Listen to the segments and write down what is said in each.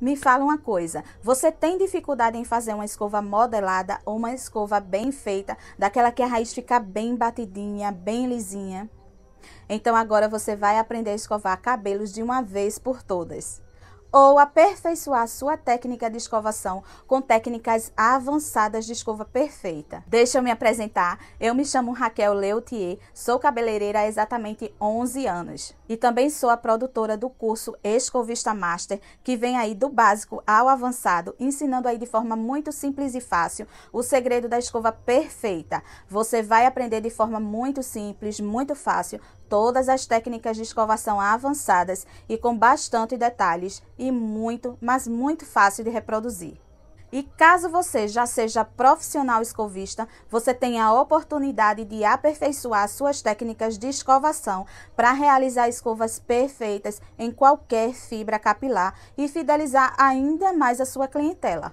Me fala uma coisa: você tem dificuldade em fazer uma escova modelada ou uma escova bem feita, daquela que a raiz fica bem batidinha, bem lisinha? Então agora você vai aprender a escovar cabelos de uma vez por todas ou aperfeiçoar sua técnica de escovação com técnicas avançadas de escova perfeita. Deixa eu me apresentar. Eu me chamo Raquel Leutier, sou cabeleireira há exatamente 11 anos e também sou a produtora do curso Escovista Master, que vem aí do básico ao avançado, ensinando aí de forma muito simples e fácil o segredo da escova perfeita. Você vai aprender de forma muito simples, muito fácil todas as técnicas de escovação avançadas e com bastante detalhes e muito, mas muito fácil de reproduzir. E caso você já seja profissional escovista, você tem a oportunidade de aperfeiçoar suas técnicas de escovação para realizar escovas perfeitas em qualquer fibra capilar e fidelizar ainda mais a sua clientela.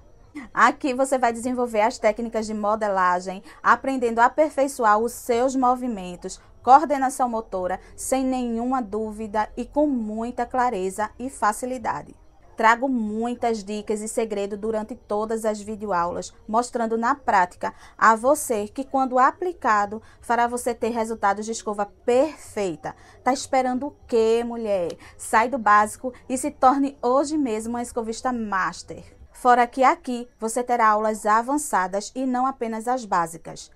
Aqui você vai desenvolver as técnicas de modelagem, aprendendo a aperfeiçoar os seus movimentos, coordenação motora sem nenhuma dúvida e com muita clareza e facilidade. Trago muitas dicas e segredos durante todas as videoaulas, mostrando na prática a você que, quando aplicado, fará você ter resultados de escova perfeita. Tá esperando o quê, mulher? Sai do básico e se torne hoje mesmo uma escovista master. Fora que aqui você terá aulas avançadas e não apenas as básicas.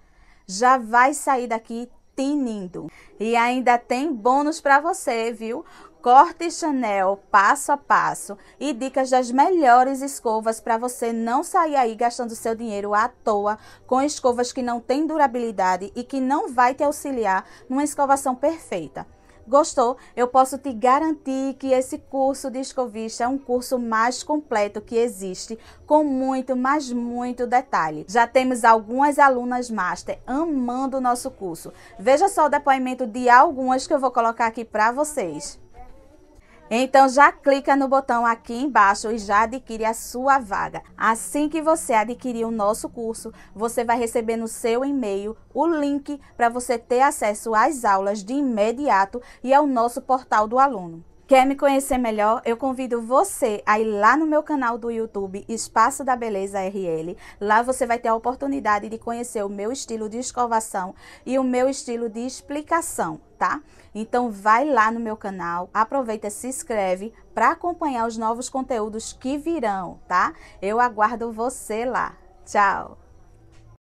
Já vai sair daqui tinindo. E ainda tem bônus para você, viu? Corte Chanel passo a passo e dicas das melhores escovas para você não sair aí gastando seu dinheiro à toa com escovas que não têm durabilidade e que não vai te auxiliar numa escovação perfeita. Gostou? Eu posso te garantir que esse curso de escovista é um curso mais completo que existe, com muito, mas muito detalhe. Já temos algumas alunas master amando o nosso curso. Veja só o depoimento de algumas que eu vou colocar aqui para vocês. Então já clica no botão aqui embaixo e já adquire a sua vaga. Assim que você adquirir o nosso curso, você vai receber no seu e-mail o link para você ter acesso às aulas de imediato e ao nosso portal do aluno. Quer me conhecer melhor? Eu convido você a ir lá no meu canal do YouTube, Espaço da Beleza RL. Lá você vai ter a oportunidade de conhecer o meu estilo de escovação e o meu estilo de explicação, tá? Então vai lá no meu canal, aproveita, se inscreve para acompanhar os novos conteúdos que virão, tá? Eu aguardo você lá. Tchau!